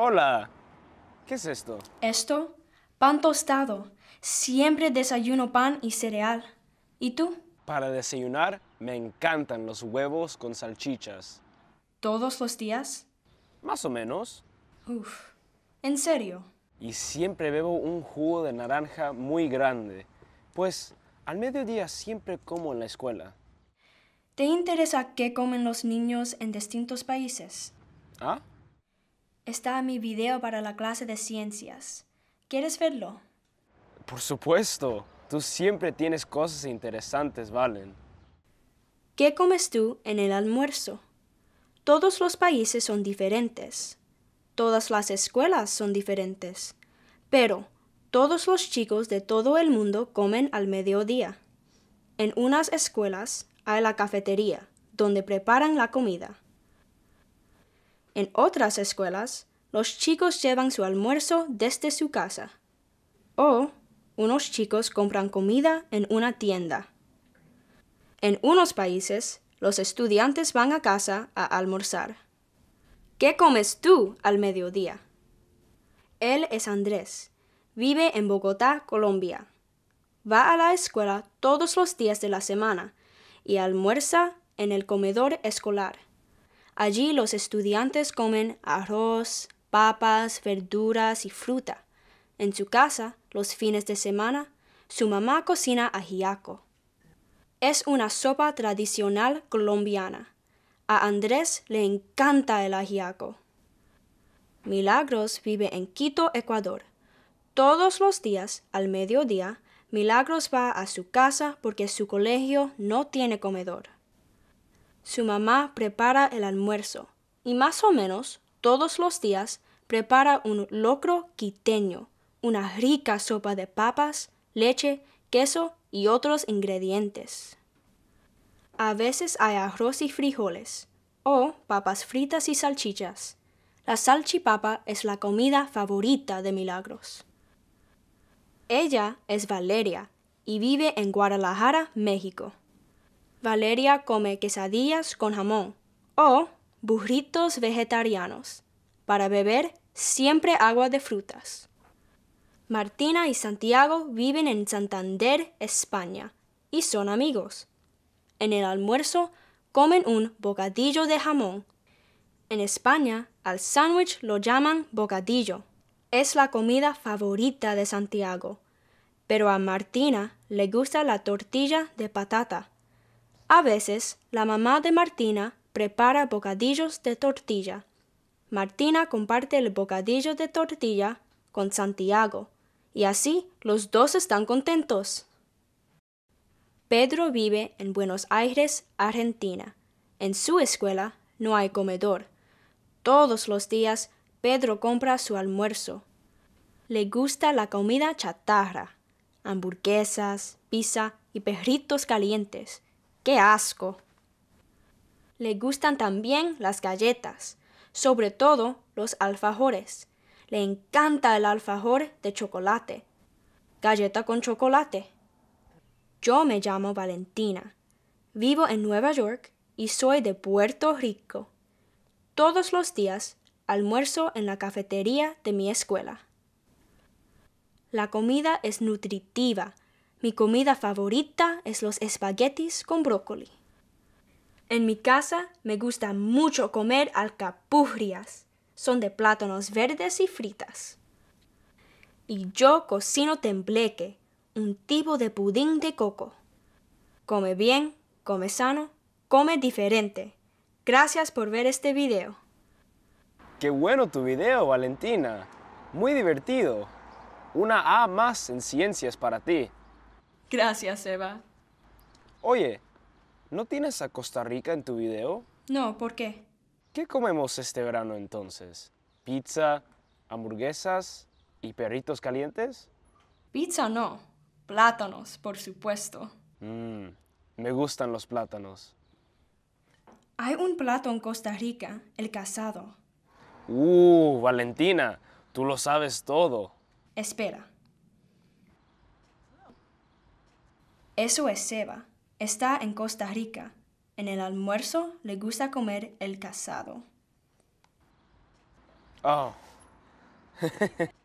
Hola. ¿Qué es esto? ¿Esto? Pan tostado. Siempre desayuno pan y cereal. ¿Y tú? Para desayunar me encantan los huevos con salchichas. ¿Todos los días? Más o menos. Uf, ¿en serio? Y siempre bebo un jugo de naranja muy grande, pues al mediodía siempre como en la escuela. ¿Te interesa qué comen los niños en distintos países? ¿Ah? está mi video para la clase de ciencias. ¿Quieres verlo? Por supuesto. Tú siempre tienes cosas interesantes, Valen. ¿Qué comes tú en el almuerzo? Todos los países son diferentes. Todas las escuelas son diferentes. Pero todos los chicos de todo el mundo comen al mediodía. En unas escuelas hay la cafetería, donde preparan la comida. En otras escuelas, los chicos llevan su almuerzo desde su casa. O unos chicos compran comida en una tienda. En unos países, los estudiantes van a casa a almorzar. ¿Qué comes tú al mediodía? Él es Andrés. Vive en Bogotá, Colombia. Va a la escuela todos los días de la semana y almuerza en el comedor escolar. Allí los estudiantes comen arroz, papas, verduras y fruta. En su casa, los fines de semana, su mamá cocina ajiaco. Es una sopa tradicional colombiana. A Andrés le encanta el ajiaco. Milagros vive en Quito, Ecuador. Todos los días, al mediodía, Milagros va a su casa porque su colegio no tiene comedor su mamá prepara el almuerzo y más o menos todos los días prepara un locro quiteño, una rica sopa de papas, leche, queso y otros ingredientes. A veces hay arroz y frijoles, o papas fritas y salchichas. La salchipapa es la comida favorita de Milagros. Ella es Valeria y vive en Guadalajara, México. Valeria come quesadillas con jamón o burritos vegetarianos. Para beber, siempre agua de frutas. Martina y Santiago viven en Santander, España, y son amigos. En el almuerzo comen un bocadillo de jamón. En España, al sándwich lo llaman bocadillo. Es la comida favorita de Santiago, pero a Martina le gusta la tortilla de patata a veces la mamá de Martina prepara bocadillos de tortilla. Martina comparte el bocadillo de tortilla con Santiago, y así los dos están contentos. Pedro vive en Buenos Aires, Argentina. En su escuela no hay comedor. Todos los días Pedro compra su almuerzo. Le gusta la comida chatarra, hamburguesas, pizza y perritos calientes. ¡Qué asco! Le gustan también las galletas, sobre todo los alfajores. Le encanta el alfajor de chocolate. Galleta con chocolate. Yo me llamo Valentina. Vivo en Nueva York y soy de Puerto Rico. Todos los días almuerzo en la cafetería de mi escuela. La comida es nutritiva mi comida favorita es los espaguetis con brócoli. En mi casa me gusta mucho comer alcapurrias. Son de plátanos verdes y fritas. Y yo cocino tembleque, un tipo de pudín de coco. Come bien, come sano, come diferente. Gracias por ver este video. Qué bueno tu video, Valentina. Muy divertido. Una A más en ciencias para ti. Gracias, Eva. Oye, ¿no tienes a Costa Rica en tu video? No, ¿por qué? ¿Qué comemos este verano entonces? ¿Pizza, hamburguesas y perritos calientes? Pizza no. Plátanos, por supuesto. Mmm, me gustan los plátanos. Hay un plato en Costa Rica, el casado. Uh, Valentina, tú lo sabes todo. Espera, Eso es Seba. Está en Costa Rica. En el almuerzo le gusta comer el cazado. Oh.